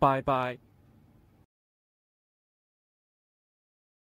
Bye bye.